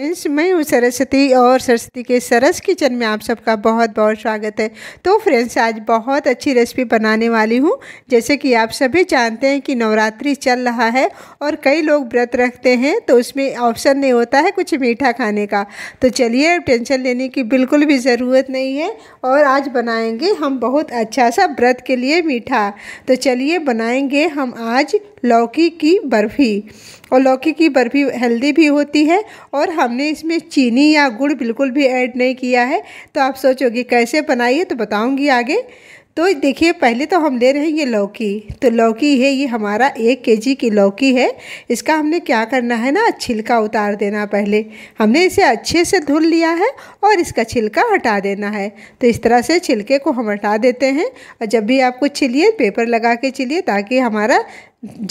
friends मैं हूँ सरस्वती और सरस्वती के सरस किचन में आप सबका बहुत बहुत स्वागत है तो फ्रेंड्स आज बहुत अच्छी रेसिपी बनाने वाली हूँ जैसे कि आप सभी जानते हैं कि नवरात्रि चल रहा है और कई लोग व्रत रखते हैं तो उसमें ऑप्शन नहीं होता है कुछ मीठा खाने का तो चलिए अब टेंशन लेने की बिल्कुल भी ज़रूरत नहीं है और आज बनाएँगे हम बहुत अच्छा सा व्रत के लिए मीठा तो चलिए बनाएँगे हम आज लौकी की बर्फ़ी और लौकी की बर्फ़ी हेल्दी भी होती है और हमने इसमें चीनी या गुड़ बिल्कुल भी ऐड नहीं किया है तो आप सोचोगे कैसे बनाइए तो बताऊँगी आगे तो देखिए पहले तो हम ले रहे हैं ये लौकी तो लौकी है ये हमारा एक केजी की लौकी है इसका हमने क्या करना है ना छिलका उतार देना पहले हमने इसे अच्छे से धुल लिया है और इसका छिलका हटा देना है तो इस तरह से छिलके को हम हटा देते हैं और जब भी आपको छिलिए पेपर लगा के छिलिए ताकि हमारा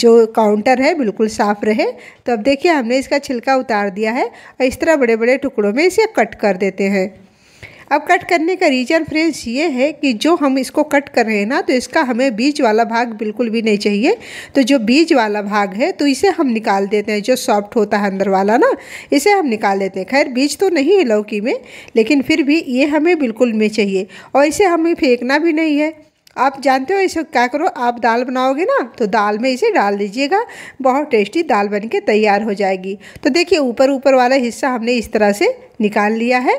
जो काउंटर है बिल्कुल साफ़ रहे तो अब देखिए हमने इसका छिलका उतार दिया है और इस तरह बड़े बड़े टुकड़ों में इसे कट कर देते हैं अब कट करने का रीज़न फ्रेंड्स ये है कि जो हम इसको कट कर रहे हैं ना तो इसका हमें बीज वाला भाग बिल्कुल भी नहीं चाहिए तो जो बीज वाला भाग है तो इसे हम निकाल देते हैं जो सॉफ्ट होता है अंदर वाला ना इसे हम निकाल देते हैं खैर बीज तो नहीं है लौकी में लेकिन फिर भी ये हमें बिल्कुल में चाहिए और इसे हमें फेंकना भी नहीं है आप जानते हो इसे क्या करो आप दाल बनाओगे ना तो दाल में इसे डाल दीजिएगा बहुत टेस्टी दाल बन के तैयार हो जाएगी तो देखिए ऊपर ऊपर वाला हिस्सा हमने इस तरह से निकाल लिया है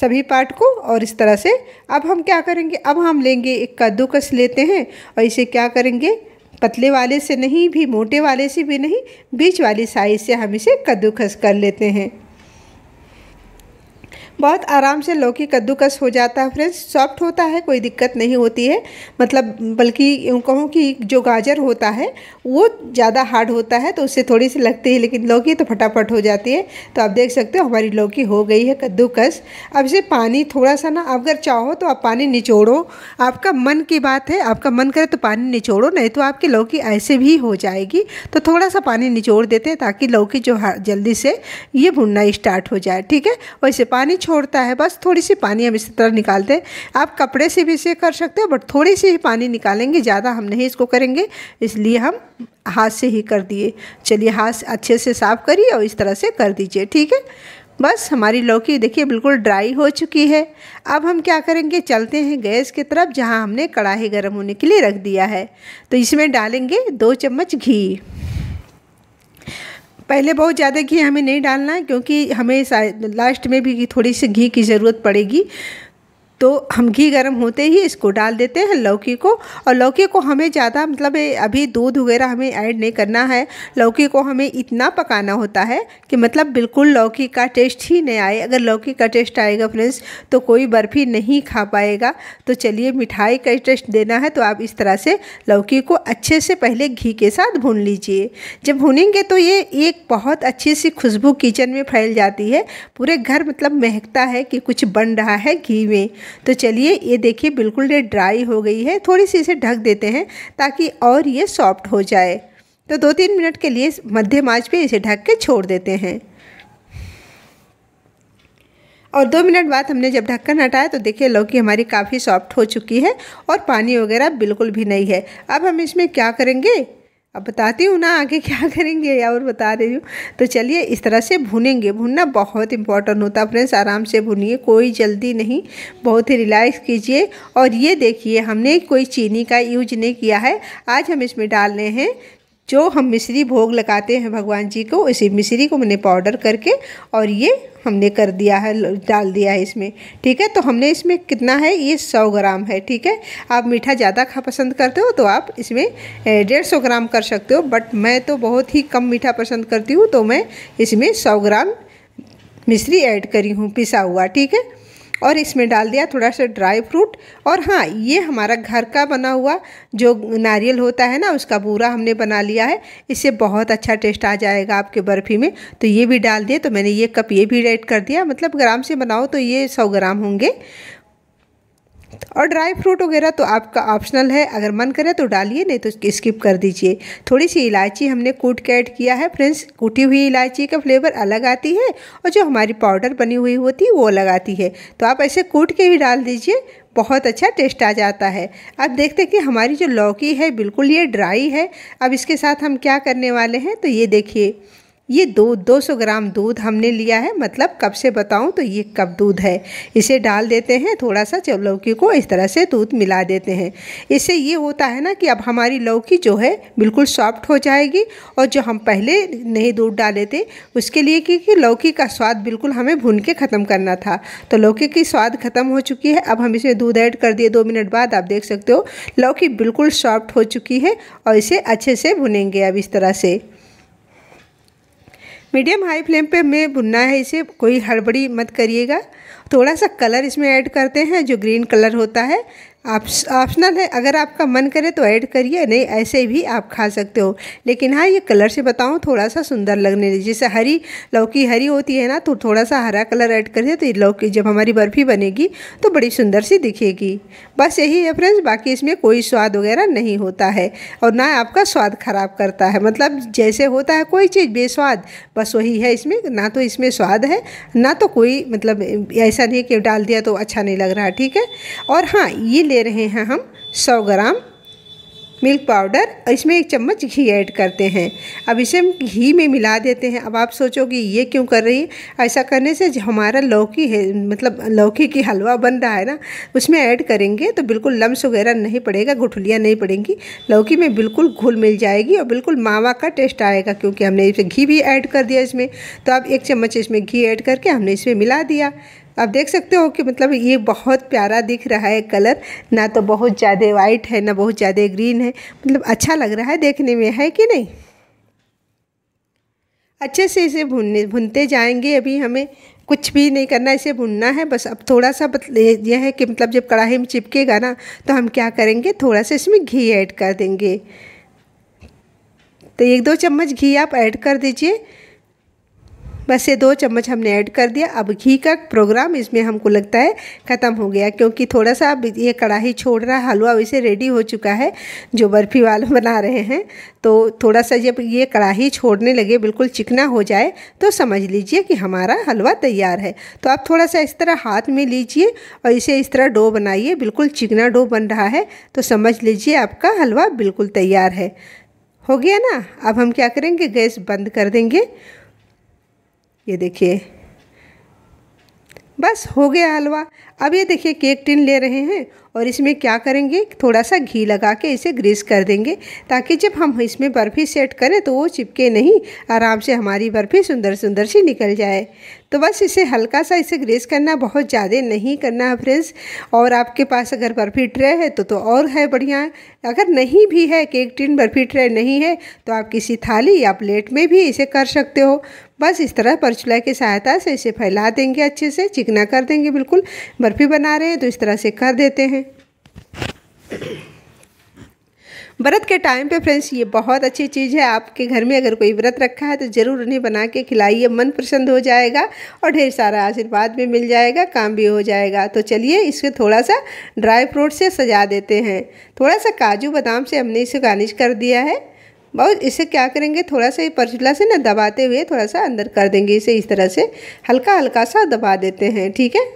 सभी पार्ट को और इस तरह से अब हम क्या करेंगे अब हम लेंगे एक कद्दूकस लेते हैं और इसे क्या करेंगे पतले वाले से नहीं भी मोटे वाले से भी नहीं बीच वाली साइज से हम इसे कद्दूकस कर लेते हैं बहुत आराम से लौकी कद्दूकस हो जाता है फ्रेंड्स सॉफ्ट होता है कोई दिक्कत नहीं होती है मतलब बल्कि कहूँ कि जो गाजर होता है वो ज़्यादा हार्ड होता है तो उससे थोड़ी सी लगती है लेकिन लौकी तो फटाफट हो जाती है तो आप देख सकते हो हमारी लौकी हो गई है कद्दूकस अब इसे पानी थोड़ा सा ना अगर चाहो तो आप पानी निचोड़ो आपका मन की बात है आपका मन करे तो पानी निचोड़ो नहीं तो आपकी लौकी ऐसे भी हो जाएगी तो थोड़ा सा पानी निचोड़ देते हैं ताकि लौकी जो जल्दी से ये भुनना स्टार्ट हो जाए ठीक है वैसे पानी छोड़ता है बस थोड़ी सी पानी हम इसी तरह निकालते हैं आप कपड़े से भी इसे कर सकते हो बट थोड़ी सी ही पानी निकालेंगे ज़्यादा हम नहीं इसको करेंगे इसलिए हम हाथ से ही कर दिए चलिए हाथ अच्छे से साफ़ करिए और इस तरह से कर दीजिए ठीक है बस हमारी लौकी देखिए बिल्कुल ड्राई हो चुकी है अब हम क्या करेंगे चलते हैं गैस की तरफ जहाँ हमने कढ़ाई गर्म होने के लिए रख दिया है तो इसमें डालेंगे दो चम्मच घी पहले बहुत ज़्यादा घी हमें नहीं डालना है क्योंकि हमें लास्ट में भी थोड़ी सी घी की ज़रूरत पड़ेगी तो हम घी गर्म होते ही इसको डाल देते हैं लौकी को और लौकी को हमें ज़्यादा मतलब अभी दूध वगैरह हमें ऐड नहीं करना है लौकी को हमें इतना पकाना होता है कि मतलब बिल्कुल लौकी का टेस्ट ही नहीं आए अगर लौकी का टेस्ट आएगा फ्रेंड्स तो कोई बर्फ़ी नहीं खा पाएगा तो चलिए मिठाई का टेस्ट देना है तो आप इस तरह से लौकी को अच्छे से पहले घी के साथ भून लीजिए जब भूनेंगे तो ये एक बहुत अच्छी सी खुशबू किचन में फैल जाती है पूरे घर मतलब महकता है कि कुछ बन रहा है घी में तो चलिए ये देखिए बिल्कुल ये ड्राई हो गई है थोड़ी सी इसे ढक देते हैं ताकि और ये सॉफ्ट हो जाए तो दो तीन मिनट के लिए मध्यम आँच पे इसे ढक के छोड़ देते हैं और दो मिनट बाद हमने जब ढक्कन हटाया तो देखिए लौकी हमारी काफ़ी सॉफ्ट हो चुकी है और पानी वगैरह बिल्कुल भी नहीं है अब हम इसमें क्या करेंगे अब बताती हूँ ना आगे क्या करेंगे या और बता रही हूँ तो चलिए इस तरह से भुनेंगे भुनना बहुत इंपॉर्टेंट होता है फ्रेंड्स आराम से भुनिए कोई जल्दी नहीं बहुत ही रिलैक्स कीजिए और ये देखिए हमने कोई चीनी का यूज नहीं किया है आज हम इसमें डालने हैं जो हम मिश्री भोग लगाते हैं भगवान जी को इसी मिश्री को मैंने पाउडर करके और ये हमने कर दिया है डाल दिया है इसमें ठीक है तो हमने इसमें कितना है ये सौ ग्राम है ठीक है आप मीठा ज़्यादा खा पसंद करते हो तो आप इसमें डेढ़ सौ ग्राम कर सकते हो बट मैं तो बहुत ही कम मीठा पसंद करती हूँ तो मैं इसमें सौ ग्राम मिश्री ऐड करी हूँ पिसा हुआ ठीक है और इसमें डाल दिया थोड़ा सा ड्राई फ्रूट और हाँ ये हमारा घर का बना हुआ जो नारियल होता है ना उसका बूरा हमने बना लिया है इससे बहुत अच्छा टेस्ट आ जाएगा आपके बर्फ़ी में तो ये भी डाल दिया तो मैंने ये कप ये भी ऐड कर दिया मतलब ग्राम से बनाओ तो ये सौ ग्राम होंगे और ड्राई फ्रूट वगैरह तो आपका ऑप्शनल है अगर मन करे तो डालिए नहीं तो स्किप कर दीजिए थोड़ी सी इलायची हमने कूट के ऐड किया है फ्रेंड्स कूटी हुई इलायची का फ्लेवर अलग आती है और जो हमारी पाउडर बनी हुई होती है वो अलग आती है तो आप ऐसे कूट के ही डाल दीजिए बहुत अच्छा टेस्ट आ जाता है अब देखते हैं कि हमारी जो लौकी है बिल्कुल ये ड्राई है अब इसके साथ हम क्या करने वाले हैं तो ये देखिए ये दूध 200 ग्राम दूध हमने लिया है मतलब कब से बताऊं तो ये कप दूध है इसे डाल देते हैं थोड़ा सा जब लौकी को इस तरह से दूध मिला देते हैं इससे ये होता है ना कि अब हमारी लौकी जो है बिल्कुल सॉफ्ट हो जाएगी और जो हम पहले नहीं दूध डाले थे उसके लिए क्योंकि लौकी का स्वाद बिल्कुल हमें भून के ख़त्म करना था तो लौकी की स्वाद ख़त्म हो चुकी है अब हम इसमें दूध ऐड कर दिए दो मिनट बाद आप देख सकते हो लौकी बिल्कुल सॉफ्ट हो चुकी है और इसे अच्छे से भुनेंगे अब इस तरह से मीडियम हाई फ्लेम पे हमें भुनना है इसे कोई हड़बड़ी मत करिएगा थोड़ा सा कलर इसमें ऐड करते हैं जो ग्रीन कलर होता है ऑप्शनल है अगर आपका मन करे तो ऐड करिए नहीं ऐसे भी आप खा सकते हो लेकिन हाँ ये कलर से बताऊँ थोड़ा सा सुंदर लगने लगे जैसे हरी लौकी हरी होती है ना तो थोड़ा सा हरा कलर ऐड करिए तो लौकी जब हमारी बर्फ़ी बनेगी तो बड़ी सुंदर सी दिखेगी बस यही है फ्रेंड्स बाकी इसमें कोई स्वाद वगैरह नहीं होता है और ना आपका स्वाद ख़राब करता है मतलब जैसे होता है कोई चीज़ बेस्वाद बस वही है इसमें ना तो इसमें स्वाद है ना तो कोई मतलब ऐसा नहीं कि डाल दिया तो अच्छा नहीं लग रहा ठीक है और हाँ ये ले रहे हैं हम 100 ग्राम मिल्क पाउडर और इसमें एक चम्मच घी ऐड करते हैं अब इसे हम घी में मिला देते हैं अब आप सोचोगे ये क्यों कर रही है ऐसा करने से जो हमारा लौकी है मतलब लौकी की हलवा बन रहा है ना उसमें ऐड करेंगे तो बिल्कुल लम्स वगैरह नहीं पड़ेगा गुठलियाँ नहीं पड़ेंगी लौकी में बिल्कुल घुल मिल जाएगी और बिल्कुल मावा का टेस्ट आएगा क्योंकि हमने इसे घी भी ऐड कर दिया इसमें तो अब एक चम्मच इसमें घी ऐड करके हमने इसमें मिला दिया आप देख सकते हो कि मतलब ये बहुत प्यारा दिख रहा है कलर ना तो बहुत ज़्यादा वाइट है ना बहुत ज़्यादा ग्रीन है मतलब अच्छा लग रहा है देखने में है कि नहीं अच्छे से इसे भुनने भुनते जाएंगे अभी हमें कुछ भी नहीं करना इसे भुनना है बस अब थोड़ा सा यह है कि मतलब जब कढ़ाई में चिपकेगा ना तो हम क्या करेंगे थोड़ा सा इसमें घी ऐड कर देंगे तो एक दो चम्मच घी आप ऐड कर दीजिए बस ये दो चम्मच हमने ऐड कर दिया अब घी का प्रोग्राम इसमें हमको लगता है ख़त्म हो गया क्योंकि थोड़ा सा अब ये कढ़ाई छोड़ रहा है हलवा वैसे रेडी हो चुका है जो बर्फ़ी वाला बना रहे हैं तो थोड़ा सा जब ये कढ़ाई छोड़ने लगे बिल्कुल चिकना हो जाए तो समझ लीजिए कि हमारा हलवा तैयार है तो आप थोड़ा सा इस तरह हाथ में लीजिए और इसे इस तरह डो बनाइए बिल्कुल चिकना डो बन रहा है तो समझ लीजिए आपका हलवा बिल्कुल तैयार है हो गया ना अब हम क्या करेंगे गैस बंद कर देंगे ये देखिए बस हो गया हलवा अब ये देखिए केक टिन ले रहे हैं और इसमें क्या करेंगे थोड़ा सा घी लगा के इसे ग्रीस कर देंगे ताकि जब हम इसमें बर्फ़ी सेट करें तो वो चिपके नहीं आराम से हमारी बर्फ़ी सुंदर सुंदर सी निकल जाए तो बस इसे हल्का सा इसे ग्रेस करना बहुत ज़्यादा नहीं करना है फ्रेंड्स और आपके पास अगर बर्फ़ी ट्रे है तो तो और है बढ़िया अगर नहीं भी है केक टिन बर्फ़ी ट्रे नहीं है तो आप किसी थाली या प्लेट में भी इसे कर सकते हो बस इस तरह परचुला की सहायता से इसे फैला देंगे अच्छे से चिकना कर देंगे बिल्कुल बर्फ़ी बना रहे हैं तो इस तरह से कर देते हैं व्रत के टाइम पे फ्रेंड्स ये बहुत अच्छी चीज़ है आपके घर में अगर कोई व्रत रखा है तो ज़रूर उन्हें बना के खिलाइए मन प्रसन्न हो जाएगा और ढेर सारा आशीर्वाद भी मिल जाएगा काम भी हो जाएगा तो चलिए इसको थोड़ा सा ड्राई फ्रूट से सजा देते हैं थोड़ा सा काजू बादाम से हमने इसे गार्निश कर दिया है बहुत इसे क्या करेंगे थोड़ा सा ये परचूला से ना दबाते हुए थोड़ा सा अंदर कर देंगे इसे इस तरह से हल्का हल्का सा दबा देते हैं ठीक है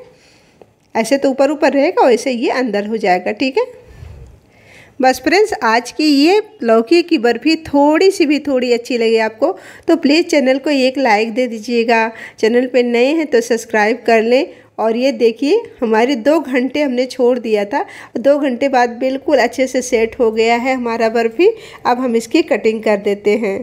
ऐसे तो ऊपर ऊपर रहेगा वैसे ये अंदर हो जाएगा ठीक है बस फ्रेंड्स आज की ये लौकी की बर्फ़ी थोड़ी सी भी थोड़ी अच्छी लगी आपको तो प्लीज़ चैनल को एक लाइक दे दीजिएगा चैनल पे नए हैं तो सब्सक्राइब कर लें और ये देखिए हमारे दो घंटे हमने छोड़ दिया था दो घंटे बाद बिल्कुल अच्छे से सेट हो गया है हमारा बर्फ़ी अब हम इसकी कटिंग कर देते हैं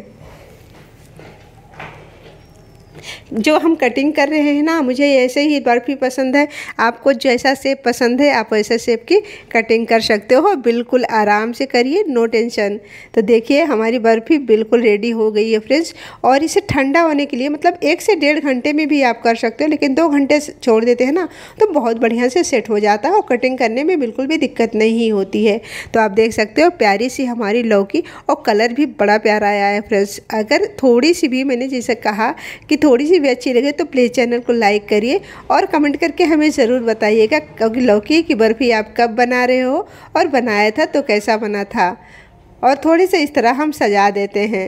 जो हम कटिंग कर रहे हैं ना मुझे ऐसे ही बर्फ़ी पसंद है आपको जैसा सेप पसंद है आप वैसा सेप की कटिंग कर सकते हो बिल्कुल आराम से करिए नो टेंशन तो देखिए हमारी बर्फ़ी बिल्कुल रेडी हो गई है फ्रेंड्स और इसे ठंडा होने के लिए मतलब एक से डेढ़ घंटे में भी आप कर सकते हो लेकिन दो घंटे छोड़ देते हैं ना तो बहुत बढ़िया से सेट हो जाता है और कटिंग करने में बिल्कुल भी दिक्कत नहीं होती है तो आप देख सकते हो प्यारी सी हमारी लौकी और कलर भी बड़ा प्यारा आया है फ्रेंड्स अगर थोड़ी सी भी मैंने जैसे कहा कि थोड़ी थोड़ी सी भी अच्छी लगे तो प्लीज़ चैनल को लाइक करिए और कमेंट करके हमें ज़रूर बताइएगा क्योंकि लौकी की बर्फ़ी आप कब बना रहे हो और बनाया था तो कैसा बना था और थोड़ी से इस तरह हम सजा देते हैं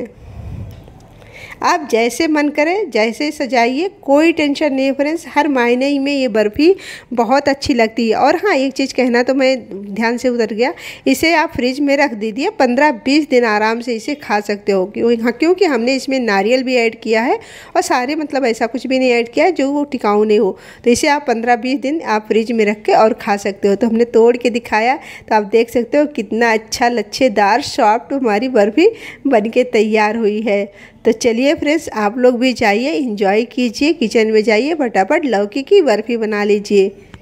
आप जैसे मन करें जैसे सजाइए कोई टेंशन नहीं फ्रेंड्स हर मायने ही में ये बर्फ़ी बहुत अच्छी लगती है और हाँ एक चीज़ कहना तो मैं ध्यान से उतर गया इसे आप फ्रिज में रख दीजिए पंद्रह बीस दिन आराम से इसे खा सकते हो हाँ, क्योंकि हमने इसमें नारियल भी ऐड किया है और सारे मतलब ऐसा कुछ भी नहीं ऐड किया है जो वो टिकाऊ नहीं हो तो इसे आप पंद्रह बीस दिन आप फ्रिज में रख के और खा सकते हो तो हमने तोड़ के दिखाया तो आप देख सकते हो कितना अच्छा लच्छेदार सॉफ्ट हमारी बर्फ़ी बन के तैयार हुई है तो चलिए फ्रेंड्स आप लोग भी जाइए इंजॉय कीजिए किचन में जाइए फटाफट लौकी की बर्फ़ी बना लीजिए